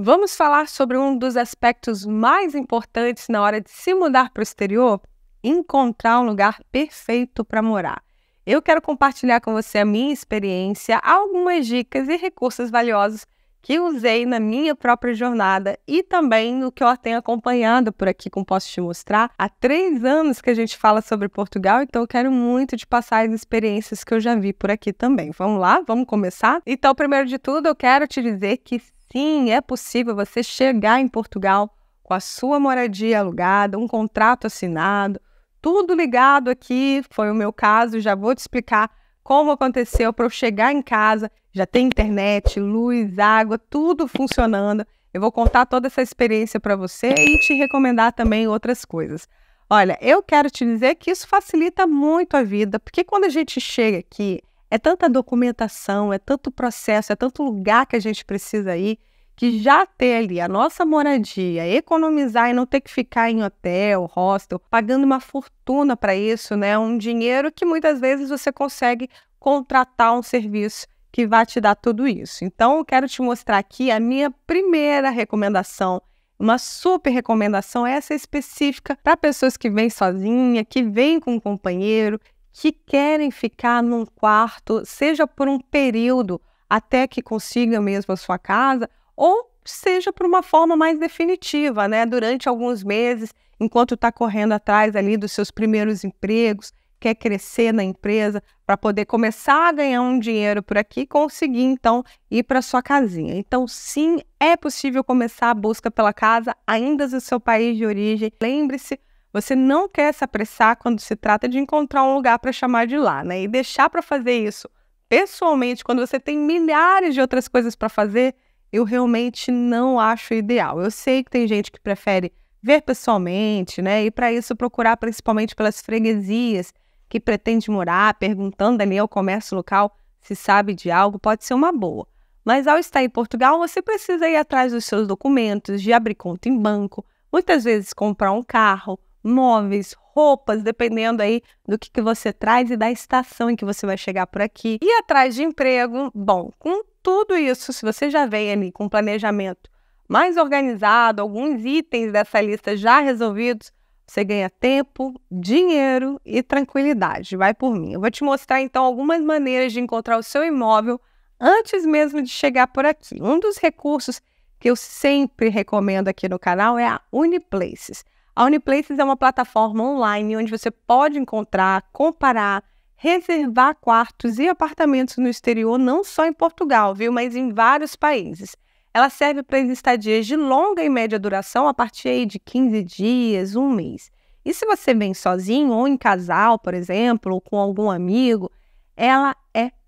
Vamos falar sobre um dos aspectos mais importantes na hora de se mudar para o exterior? Encontrar um lugar perfeito para morar. Eu quero compartilhar com você a minha experiência, algumas dicas e recursos valiosos que usei na minha própria jornada e também no que eu tenho acompanhado por aqui, como posso te mostrar. Há três anos que a gente fala sobre Portugal, então eu quero muito te passar as experiências que eu já vi por aqui também. Vamos lá? Vamos começar? Então, primeiro de tudo, eu quero te dizer que Sim, é possível você chegar em Portugal com a sua moradia alugada, um contrato assinado, tudo ligado aqui. Foi o meu caso, já vou te explicar como aconteceu para eu chegar em casa, já tem internet, luz, água, tudo funcionando. Eu vou contar toda essa experiência para você e te recomendar também outras coisas. Olha, eu quero te dizer que isso facilita muito a vida, porque quando a gente chega aqui, é tanta documentação, é tanto processo, é tanto lugar que a gente precisa ir, que já ter ali a nossa moradia, economizar e não ter que ficar em hotel, hostel, pagando uma fortuna para isso, né? Um dinheiro que muitas vezes você consegue contratar um serviço que vai te dar tudo isso. Então, eu quero te mostrar aqui a minha primeira recomendação uma super recomendação, essa específica para pessoas que vêm sozinha, que vêm com um companheiro, que querem ficar num quarto, seja por um período até que consiga mesmo a sua casa, ou seja por uma forma mais definitiva, né? Durante alguns meses, enquanto está correndo atrás ali dos seus primeiros empregos, quer crescer na empresa para poder começar a ganhar um dinheiro por aqui e conseguir então ir para sua casinha. Então, sim, é possível começar a busca pela casa ainda do seu país de origem. Lembre-se, você não quer se apressar quando se trata de encontrar um lugar para chamar de lá, né? E deixar para fazer isso pessoalmente, quando você tem milhares de outras coisas para fazer, eu realmente não acho ideal. Eu sei que tem gente que prefere ver pessoalmente, né? E para isso procurar principalmente pelas freguesias que pretende morar, perguntando ali ao comércio local se sabe de algo, pode ser uma boa. Mas ao estar em Portugal, você precisa ir atrás dos seus documentos, de abrir conta em banco, muitas vezes comprar um carro, móveis, roupas, dependendo aí do que, que você traz e da estação em que você vai chegar por aqui. E atrás de emprego, bom, com tudo isso, se você já vem ali com um planejamento mais organizado, alguns itens dessa lista já resolvidos, você ganha tempo, dinheiro e tranquilidade. Vai por mim. Eu vou te mostrar então algumas maneiras de encontrar o seu imóvel antes mesmo de chegar por aqui. Um dos recursos que eu sempre recomendo aqui no canal é a Uniplaces. A Uniplaces é uma plataforma online onde você pode encontrar, comparar, reservar quartos e apartamentos no exterior, não só em Portugal, viu, mas em vários países. Ela serve para estadias de longa e média duração, a partir de 15 dias, um mês. E se você vem sozinho ou em casal, por exemplo, ou com algum amigo, ela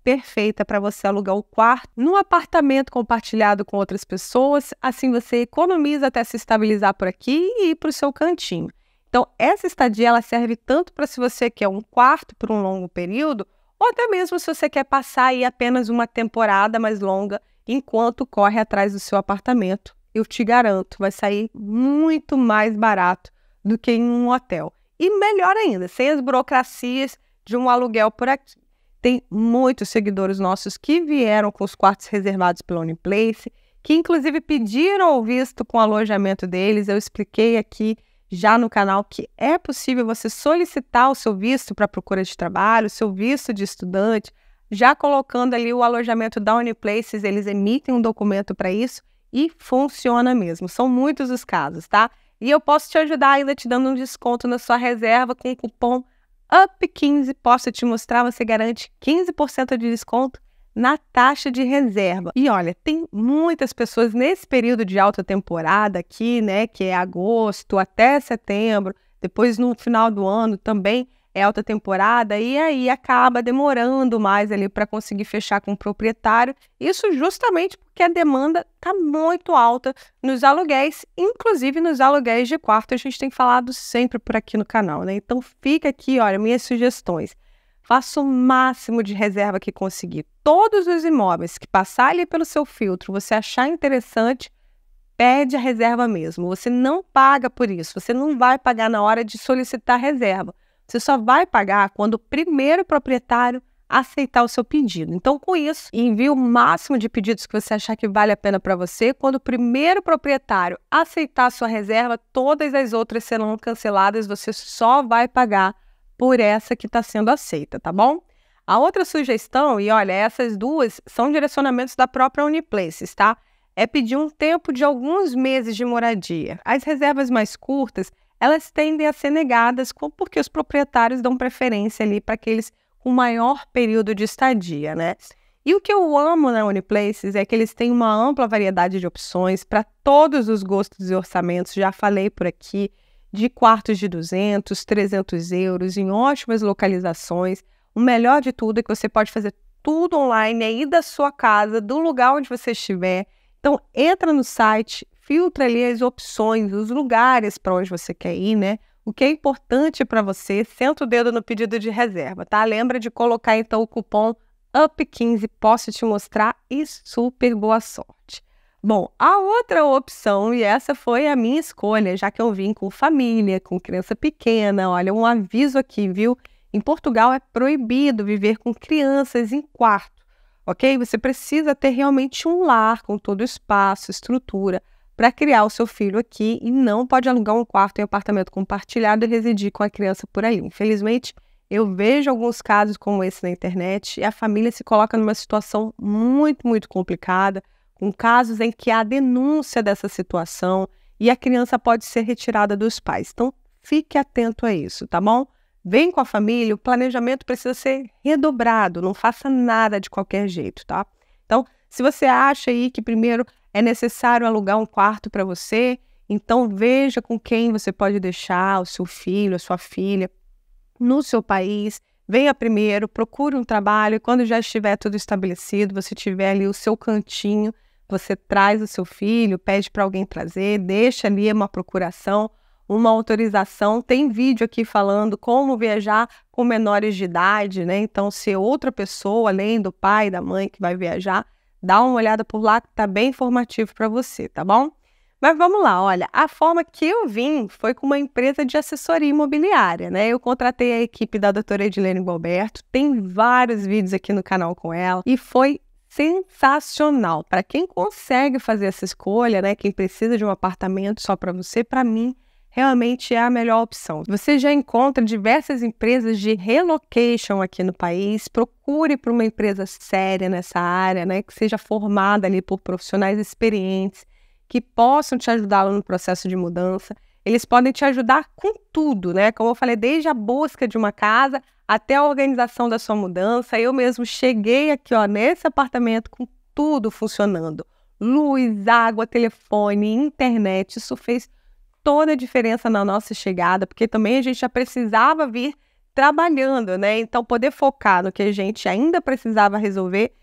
perfeita para você alugar um quarto num apartamento compartilhado com outras pessoas. Assim você economiza até se estabilizar por aqui e ir para o seu cantinho. Então, essa estadia ela serve tanto para se você quer um quarto por um longo período, ou até mesmo se você quer passar aí apenas uma temporada mais longa enquanto corre atrás do seu apartamento. Eu te garanto, vai sair muito mais barato do que em um hotel. E melhor ainda, sem as burocracias de um aluguel por aqui. Tem muitos seguidores nossos que vieram com os quartos reservados pela Uniplace, que inclusive pediram o visto com o alojamento deles. Eu expliquei aqui já no canal que é possível você solicitar o seu visto para procura de trabalho, o seu visto de estudante, já colocando ali o alojamento da Uniplaces, eles emitem um documento para isso e funciona mesmo. São muitos os casos, tá? E eu posso te ajudar ainda te dando um desconto na sua reserva com o cupom Up 15 posso te mostrar, você garante 15% de desconto na taxa de reserva. E olha, tem muitas pessoas nesse período de alta temporada aqui, né, que é agosto até setembro, depois no final do ano também é alta temporada e aí acaba demorando mais ali para conseguir fechar com o proprietário. Isso justamente porque a demanda está muito alta nos aluguéis, inclusive nos aluguéis de quarto. A gente tem falado sempre por aqui no canal, né? Então fica aqui, olha, minhas sugestões. Faça o máximo de reserva que conseguir. Todos os imóveis que passar ali pelo seu filtro, você achar interessante, pede a reserva mesmo. Você não paga por isso. Você não vai pagar na hora de solicitar reserva você só vai pagar quando o primeiro proprietário aceitar o seu pedido. Então, com isso, envie o máximo de pedidos que você achar que vale a pena para você. Quando o primeiro proprietário aceitar a sua reserva, todas as outras serão canceladas. Você só vai pagar por essa que está sendo aceita, tá bom? A outra sugestão, e olha, essas duas são direcionamentos da própria Uniplaces, tá? É pedir um tempo de alguns meses de moradia. As reservas mais curtas elas tendem a ser negadas porque os proprietários dão preferência ali para aqueles com maior período de estadia, né? E o que eu amo na Uniplaces é que eles têm uma ampla variedade de opções para todos os gostos e orçamentos. Já falei por aqui de quartos de 200, 300 euros em ótimas localizações. O melhor de tudo é que você pode fazer tudo online aí da sua casa, do lugar onde você estiver. Então entra no site filtra ali as opções, os lugares para onde você quer ir, né? O que é importante para você, senta o dedo no pedido de reserva, tá? Lembra de colocar então o cupom UP15, posso te mostrar e super boa sorte. Bom, a outra opção, e essa foi a minha escolha, já que eu vim com família, com criança pequena, olha, um aviso aqui, viu? Em Portugal é proibido viver com crianças em quarto, ok? Você precisa ter realmente um lar com todo o espaço, estrutura para criar o seu filho aqui e não pode alugar um quarto em apartamento compartilhado e residir com a criança por aí. Infelizmente, eu vejo alguns casos como esse na internet e a família se coloca numa situação muito, muito complicada, com casos em que há denúncia dessa situação e a criança pode ser retirada dos pais. Então, fique atento a isso, tá bom? Vem com a família, o planejamento precisa ser redobrado, não faça nada de qualquer jeito, tá? Então, se você acha aí que primeiro é necessário alugar um quarto para você? Então veja com quem você pode deixar o seu filho, a sua filha no seu país. Venha primeiro, procure um trabalho e quando já estiver tudo estabelecido, você tiver ali o seu cantinho, você traz o seu filho, pede para alguém trazer, deixa ali uma procuração, uma autorização. Tem vídeo aqui falando como viajar com menores de idade, né? Então, se outra pessoa, além do pai, da mãe que vai viajar, Dá uma olhada por lá tá bem informativo para você, tá bom? Mas vamos lá, olha, a forma que eu vim foi com uma empresa de assessoria imobiliária, né? Eu contratei a equipe da doutora Edilene Galberto, tem vários vídeos aqui no canal com ela, e foi sensacional. Para quem consegue fazer essa escolha, né, quem precisa de um apartamento só para você, para mim realmente é a melhor opção. Você já encontra diversas empresas de relocation aqui no país. Procure por uma empresa séria nessa área, né, que seja formada ali por profissionais experientes que possam te ajudar no processo de mudança. Eles podem te ajudar com tudo, né? Como eu falei, desde a busca de uma casa até a organização da sua mudança. Eu mesmo cheguei aqui, ó, nesse apartamento com tudo funcionando. Luz, água, telefone, internet, isso fez toda a diferença na nossa chegada, porque também a gente já precisava vir trabalhando, né? Então, poder focar no que a gente ainda precisava resolver,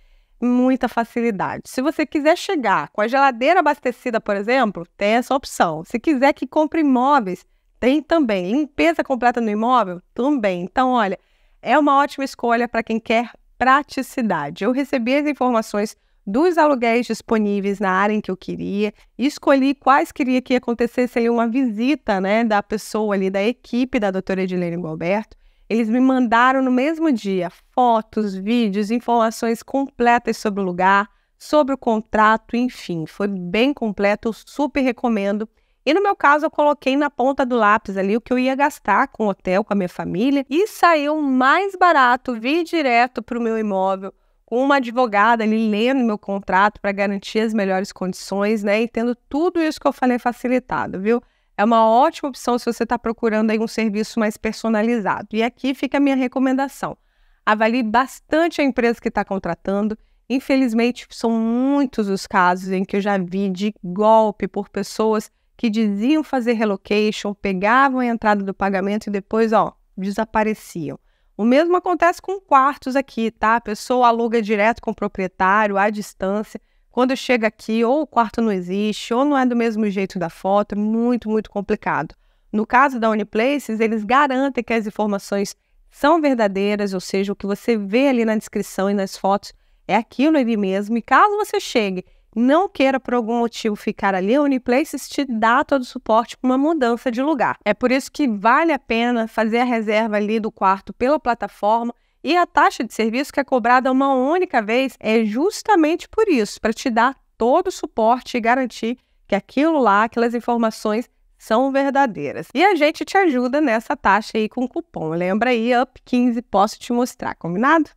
muita facilidade. Se você quiser chegar com a geladeira abastecida, por exemplo, tem essa opção. Se quiser que compre imóveis, tem também. Limpeza completa no imóvel, também. Então, olha, é uma ótima escolha para quem quer praticidade. Eu recebi as informações dos aluguéis disponíveis na área em que eu queria, escolhi quais queria que acontecesse ali uma visita, né, da pessoa ali, da equipe da doutora Edilene Gualberto. Eles me mandaram no mesmo dia fotos, vídeos, informações completas sobre o lugar, sobre o contrato, enfim, foi bem completo, super recomendo. E no meu caso, eu coloquei na ponta do lápis ali o que eu ia gastar com o hotel, com a minha família, e saiu mais barato, vir direto para o meu imóvel, com uma advogada ali lendo meu contrato para garantir as melhores condições, né? E tendo tudo isso que eu falei facilitado, viu? É uma ótima opção se você está procurando aí um serviço mais personalizado. E aqui fica a minha recomendação. Avalie bastante a empresa que está contratando. Infelizmente, são muitos os casos em que eu já vi de golpe por pessoas que diziam fazer relocation, pegavam a entrada do pagamento e depois, ó, desapareciam. O mesmo acontece com quartos aqui, tá? A pessoa aluga direto com o proprietário, à distância. Quando chega aqui, ou o quarto não existe, ou não é do mesmo jeito da foto, é muito, muito complicado. No caso da Uniplaces, eles garantem que as informações são verdadeiras, ou seja, o que você vê ali na descrição e nas fotos é aquilo ali mesmo. E caso você chegue não queira por algum motivo ficar ali, a Uniplaces te dá todo o suporte para uma mudança de lugar. É por isso que vale a pena fazer a reserva ali do quarto pela plataforma. E a taxa de serviço que é cobrada uma única vez é justamente por isso, para te dar todo o suporte e garantir que aquilo lá, aquelas informações são verdadeiras. E a gente te ajuda nessa taxa aí com cupom. Lembra aí, UP15, posso te mostrar, combinado?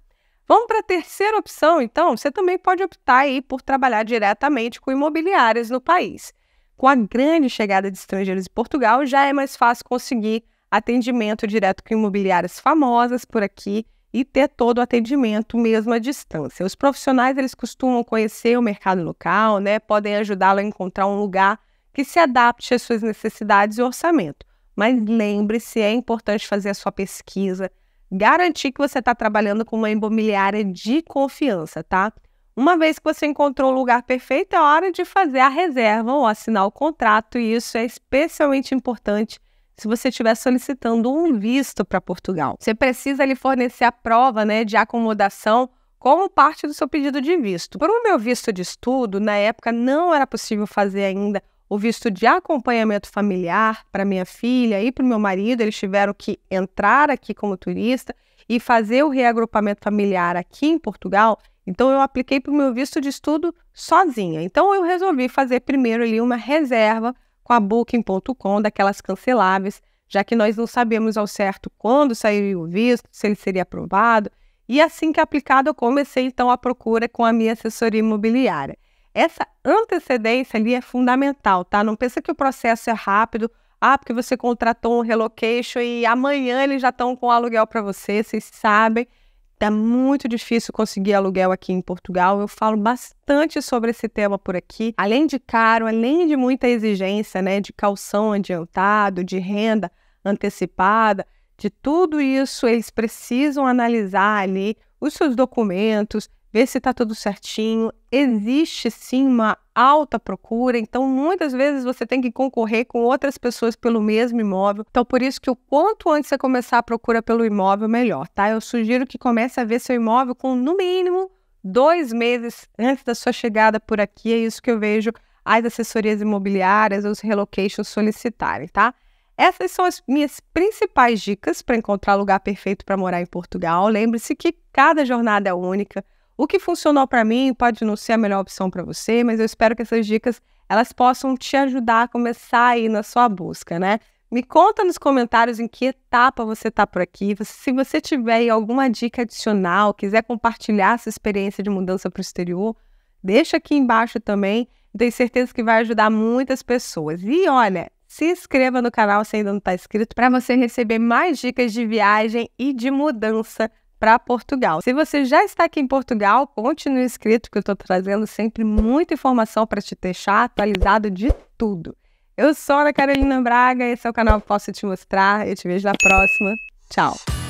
Vamos para a terceira opção, então. Você também pode optar aí por trabalhar diretamente com imobiliárias no país. Com a grande chegada de estrangeiros em Portugal, já é mais fácil conseguir atendimento direto com imobiliárias famosas por aqui e ter todo o atendimento mesmo à distância. Os profissionais eles costumam conhecer o mercado local, né? Podem ajudá-lo a encontrar um lugar que se adapte às suas necessidades e orçamento. Mas lembre-se, é importante fazer a sua pesquisa, garantir que você está trabalhando com uma imobiliária de confiança, tá? Uma vez que você encontrou o lugar perfeito, é hora de fazer a reserva ou assinar o contrato, e isso é especialmente importante se você estiver solicitando um visto para Portugal. Você precisa lhe fornecer a prova né, de acomodação como parte do seu pedido de visto. Por o meu visto de estudo, na época não era possível fazer ainda o visto de acompanhamento familiar para minha filha e para o meu marido. Eles tiveram que entrar aqui como turista e fazer o reagrupamento familiar aqui em Portugal. Então, eu apliquei para o meu visto de estudo sozinha. Então, eu resolvi fazer primeiro ali uma reserva com a Booking.com, daquelas canceláveis, já que nós não sabemos ao certo quando sairia o visto, se ele seria aprovado. E assim que aplicado, eu comecei então a procura com a minha assessoria imobiliária. Essa antecedência ali é fundamental, tá? Não pensa que o processo é rápido. Ah, porque você contratou um relocation e amanhã eles já estão com aluguel para você, vocês sabem. Tá muito difícil conseguir aluguel aqui em Portugal. Eu falo bastante sobre esse tema por aqui. Além de caro, além de muita exigência, né, de calção adiantado, de renda antecipada, de tudo isso eles precisam analisar ali os seus documentos, ver se está tudo certinho. Existe sim uma alta procura, então muitas vezes você tem que concorrer com outras pessoas pelo mesmo imóvel. Então, por isso que o quanto antes você começar a procura pelo imóvel, melhor, tá? Eu sugiro que comece a ver seu imóvel com no mínimo dois meses antes da sua chegada por aqui. É isso que eu vejo as assessorias imobiliárias, os relocations solicitarem, tá? Essas são as minhas principais dicas para encontrar lugar perfeito para morar em Portugal. Lembre-se que cada jornada é única. O que funcionou para mim pode não ser a melhor opção para você, mas eu espero que essas dicas elas possam te ajudar a começar aí na sua busca, né? Me conta nos comentários em que etapa você está por aqui. Se você tiver alguma dica adicional, quiser compartilhar essa experiência de mudança para o exterior, deixa aqui embaixo também. Tenho certeza que vai ajudar muitas pessoas. E olha, se inscreva no canal se ainda não está inscrito para você receber mais dicas de viagem e de mudança para Portugal. Se você já está aqui em Portugal, continue inscrito que eu estou trazendo sempre muita informação para te deixar atualizado de tudo. Eu sou a Carolina Braga, esse é o canal que Posso Te Mostrar. Eu te vejo na próxima. Tchau!